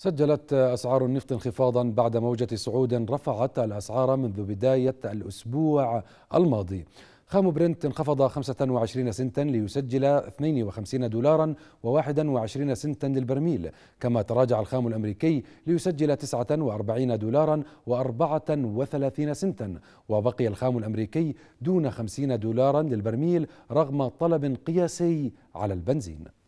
سجلت أسعار النفط انخفاضا بعد موجة صعود رفعت الأسعار منذ بداية الأسبوع الماضي خام برنت انخفض 25 سنتا ليسجل 52 دولارا و21 سنتا للبرميل كما تراجع الخام الأمريكي ليسجل 49 دولارا و34 سنتا وبقي الخام الأمريكي دون 50 دولارا للبرميل رغم طلب قياسي على البنزين